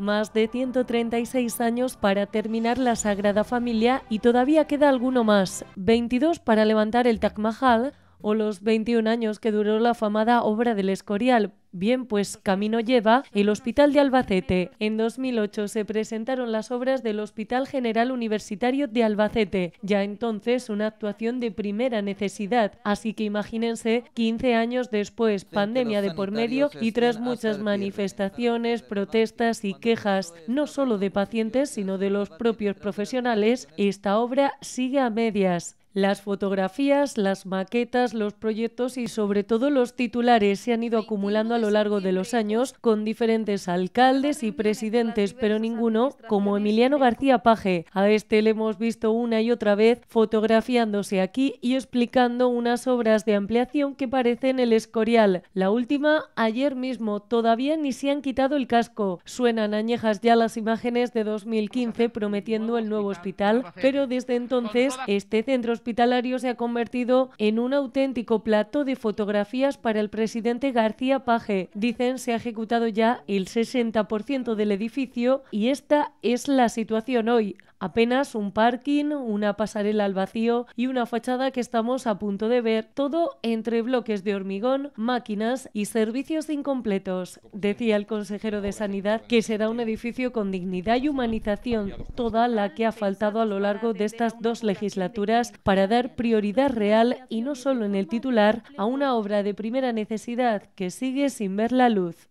Más de 136 años para terminar la Sagrada Familia y todavía queda alguno más, 22 para levantar el Taj Mahal o los 21 años que duró la famada obra del Escorial. Bien, pues camino lleva el Hospital de Albacete. En 2008 se presentaron las obras del Hospital General Universitario de Albacete, ya entonces una actuación de primera necesidad. Así que imagínense, 15 años después, pandemia de por medio y tras muchas manifestaciones, protestas y quejas, no solo de pacientes, sino de los propios profesionales, esta obra sigue a medias. Las fotografías, las maquetas, los proyectos y sobre todo los titulares se han ido acumulando a lo largo de los años con diferentes alcaldes y presidentes, pero ninguno como Emiliano García Paje. A este le hemos visto una y otra vez fotografiándose aquí y explicando unas obras de ampliación que parecen el Escorial. La última ayer mismo, todavía ni se han quitado el casco. Suenan añejas ya las imágenes de 2015 prometiendo el nuevo hospital, pero desde entonces este centro hospitalario se ha convertido en un auténtico plato de fotografías para el presidente García Paje. Dicen se ha ejecutado ya el 60% del edificio y esta es la situación hoy. Apenas un parking, una pasarela al vacío y una fachada que estamos a punto de ver, todo entre bloques de hormigón, máquinas y servicios incompletos. Decía el consejero de Sanidad que será un edificio con dignidad y humanización, toda la que ha faltado a lo largo de estas dos legislaturas para dar prioridad real y no solo en el titular a una obra de primera necesidad que sigue sin ver la luz.